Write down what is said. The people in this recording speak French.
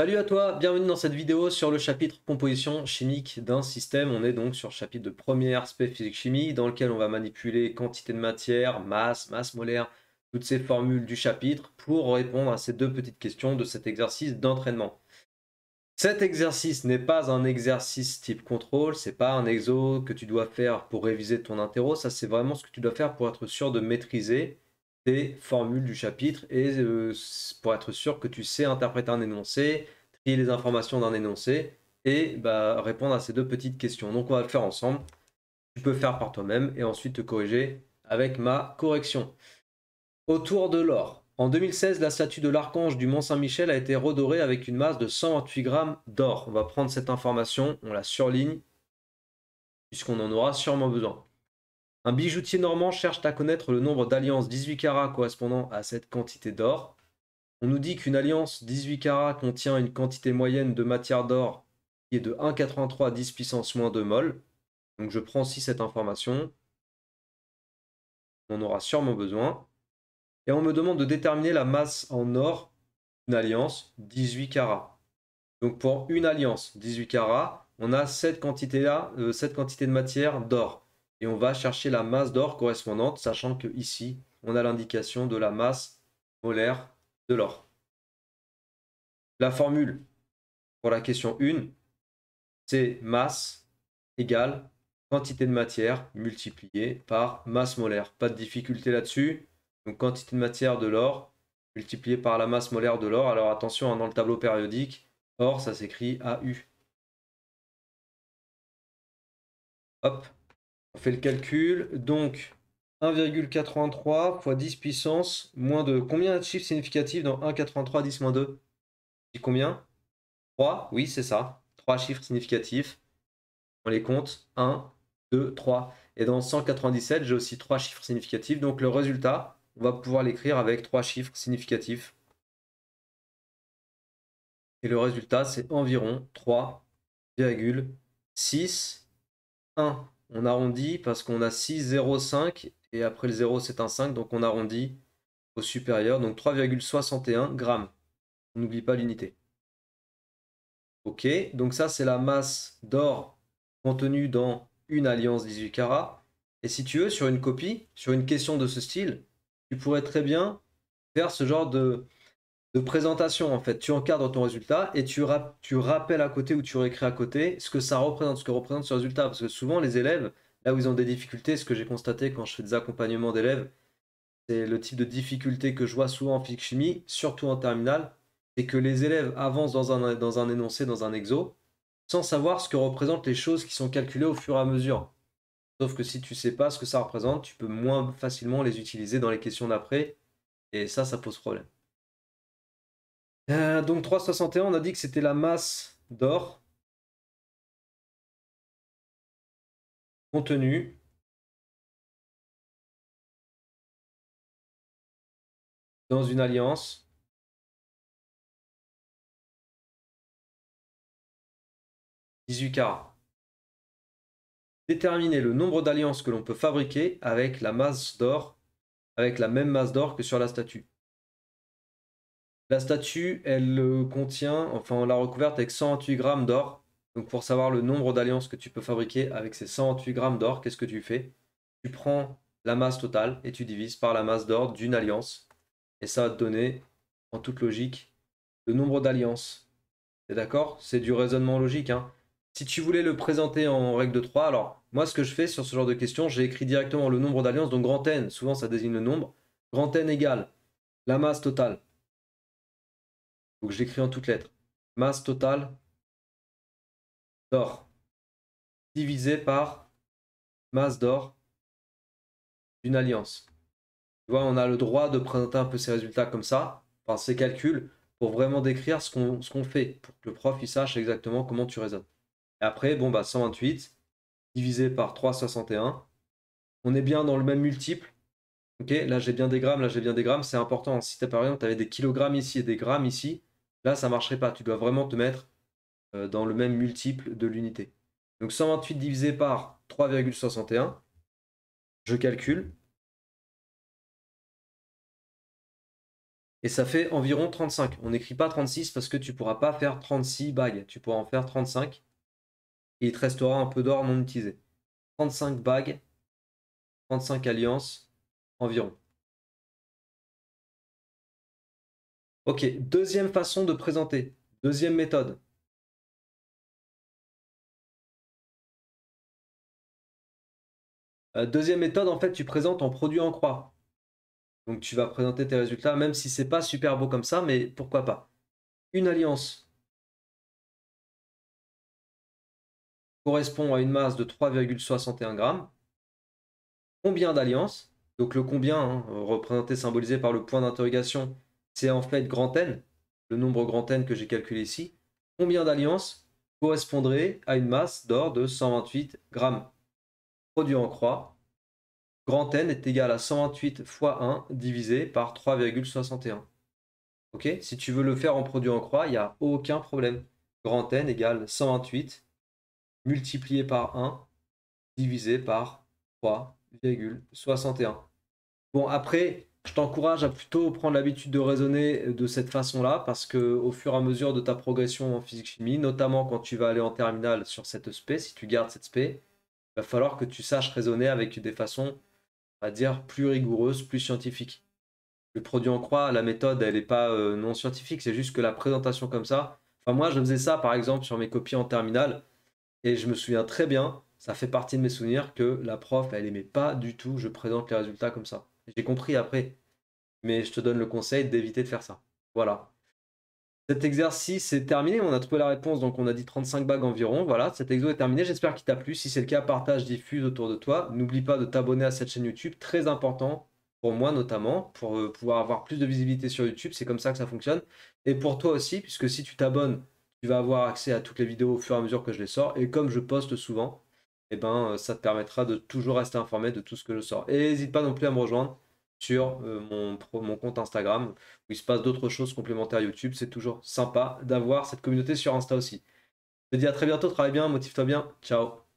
Salut à toi, bienvenue dans cette vidéo sur le chapitre composition chimique d'un système. On est donc sur le chapitre de premier aspect physique-chimie dans lequel on va manipuler quantité de matière, masse, masse molaire, toutes ces formules du chapitre pour répondre à ces deux petites questions de cet exercice d'entraînement. Cet exercice n'est pas un exercice type contrôle, c'est pas un exo que tu dois faire pour réviser ton interro, ça c'est vraiment ce que tu dois faire pour être sûr de maîtriser des formules du chapitre et euh, pour être sûr que tu sais interpréter un énoncé, trier les informations d'un énoncé et bah, répondre à ces deux petites questions. Donc on va le faire ensemble. Tu peux faire par toi-même et ensuite te corriger avec ma correction. Autour de l'or. En 2016, la statue de l'archange du Mont Saint-Michel a été redorée avec une masse de 128 grammes d'or. On va prendre cette information, on la surligne, puisqu'on en aura sûrement besoin. Un bijoutier normand cherche à connaître le nombre d'alliances 18 carats correspondant à cette quantité d'or. On nous dit qu'une alliance 18 carats contient une quantité moyenne de matière d'or qui est de 1,83 à 10 puissance moins 2 mol. Donc je prends ici cette information. On aura sûrement besoin. Et on me demande de déterminer la masse en or d'une alliance 18 carats. Donc pour une alliance 18 carats, on a cette quantité-là, euh, cette quantité de matière d'or et on va chercher la masse d'or correspondante, sachant que ici, on a l'indication de la masse molaire de l'or. La formule pour la question 1, c'est masse égale quantité de matière multipliée par masse molaire. Pas de difficulté là-dessus. Donc quantité de matière de l'or multipliée par la masse molaire de l'or. Alors attention, hein, dans le tableau périodique, or, ça s'écrit AU. Hop, on fait le calcul. Donc, 1,83 fois 10 puissance moins 2. Combien de chiffres significatifs dans 1,83 10 moins 2 dis combien 3 Oui, c'est ça. 3 chiffres significatifs. On les compte. 1, 2, 3. Et dans 197, j'ai aussi 3 chiffres significatifs. Donc le résultat, on va pouvoir l'écrire avec 3 chiffres significatifs. Et le résultat, c'est environ 3,61 on arrondit parce qu'on a 6, 0, 5 et après le 0 c'est un 5 donc on arrondit au supérieur donc 3,61 grammes. On n'oublie pas l'unité. Ok, donc ça c'est la masse d'or contenue dans une alliance 18 carats. Et si tu veux, sur une copie, sur une question de ce style, tu pourrais très bien faire ce genre de, de présentation en fait. Tu encadres ton résultat et tu, rappelles à côté ou tu réécris à côté ce que ça représente, ce que représente ce résultat. Parce que souvent les élèves, là où ils ont des difficultés, ce que j'ai constaté quand je fais des accompagnements d'élèves, c'est le type de difficulté que je vois souvent en physique chimie, surtout en terminale, c'est que les élèves avancent dans un, dans un énoncé, dans un exo, sans savoir ce que représentent les choses qui sont calculées au fur et à mesure. Sauf que si tu sais pas ce que ça représente, tu peux moins facilement les utiliser dans les questions d'après. Et ça, ça pose problème. Euh, donc 361, on a dit que c'était la masse d'or contenue dans une alliance. 18 carats. Déterminer le nombre d'alliances que l'on peut fabriquer avec la masse d'or, avec la même masse d'or que sur la statue. La statue, elle euh, contient, enfin on l'a recouverte avec 108 grammes d'or. Donc pour savoir le nombre d'alliances que tu peux fabriquer avec ces 108 grammes d'or, qu'est-ce que tu fais Tu prends la masse totale et tu divises par la masse d'or d'une alliance. Et ça va te donner, en toute logique, le nombre d'alliances. T'es d'accord C'est du raisonnement logique. Hein. si tu voulais le présenter en règle de 3, alors moi ce que je fais sur ce genre de questions, j'ai écrit directement le nombre d'alliances, donc grand N, souvent ça désigne le nombre, grand N égale la masse totale donc je l'écris en toutes lettres. Masse totale d'or divisé par masse d'or d'une alliance. Tu vois, on a le droit de présenter un peu ces résultats comme ça, par ces calculs, pour vraiment décrire ce qu'on fait, pour que le prof il sache exactement comment tu raisonnes. Et après, bon, bah 128 divisé par 361. On est bien dans le même multiple. Ok, là j'ai bien des grammes, là j'ai bien des grammes, c'est important. Si as, par exemple, tu avais des kilogrammes ici et des grammes ici, Là, ça marcherait pas. Tu dois vraiment te mettre euh, dans le même multiple de l'unité. Donc 128 divisé par 3,61, je calcule. Et ça fait environ 35. On n'écrit pas 36 parce que tu pourras pas faire 36 bagues. Tu pourras en faire 35. Et il te restera un peu d'or non utilisé. 35 bagues, 35 alliances environ. Ok, deuxième façon de présenter, deuxième méthode. Euh, deuxième méthode, en fait, tu présentes en produit en croix. Donc tu vas présenter tes résultats, même si c'est pas super beau comme ça, mais pourquoi pas. Une alliance correspond à une masse de 3,61 grammes. Combien d'alliances Donc le combien, hein, représenté, symbolisé par le point d'interrogation, c'est en fait grand N, le nombre grand N que j'ai calculé ici, combien d'alliances correspondraient à une masse d'or de 128 grammes. Produit en croix, grand N est égal à 128 fois 1 divisé par 3,61. Ok Si tu veux le faire en produit en croix, il n'y a aucun problème. Grand N égale 128 multiplié par 1 divisé par 3,61. Bon, après, je t'encourage à plutôt prendre l'habitude de raisonner de cette façon-là, parce que au fur et à mesure de ta progression en physique-chimie, notamment quand tu vas aller en terminale sur cette spé, si tu gardes cette spé, il va falloir que tu saches raisonner avec des façons, on va dire, plus rigoureuses, plus scientifiques. Le produit en croix, la méthode, elle n'est pas euh, non scientifique, c'est juste que la présentation comme ça. Enfin, moi, je faisais ça, par exemple, sur mes copies en terminale, et je me souviens très bien, ça fait partie de mes souvenirs, que la prof, elle n'aimait pas du tout, je présente les résultats comme ça. J'ai compris après. Mais je te donne le conseil d'éviter de faire ça. Voilà. Cet exercice est terminé. On a trouvé la réponse. Donc, on a dit 35 bagues environ. Voilà. Cet exo est terminé. J'espère qu'il t'a plu. Si c'est le cas, partage, diffuse autour de toi. N'oublie pas de t'abonner à cette chaîne YouTube. Très important pour moi notamment, pour euh, pouvoir avoir plus de visibilité sur YouTube. C'est comme ça que ça fonctionne. Et pour toi aussi, puisque si tu t'abonnes, tu vas avoir accès à toutes les vidéos au fur et à mesure que je les sors. Et comme je poste souvent, et eh ben, euh, ça te permettra de toujours rester informé de tout ce que je sors. Et n'hésite pas non plus à me rejoindre sur euh, mon, mon, compte Instagram, où il se passe d'autres choses complémentaires YouTube. C'est toujours sympa d'avoir cette communauté sur Insta aussi. Je te dis à très bientôt, travaille bien, motive-toi bien, ciao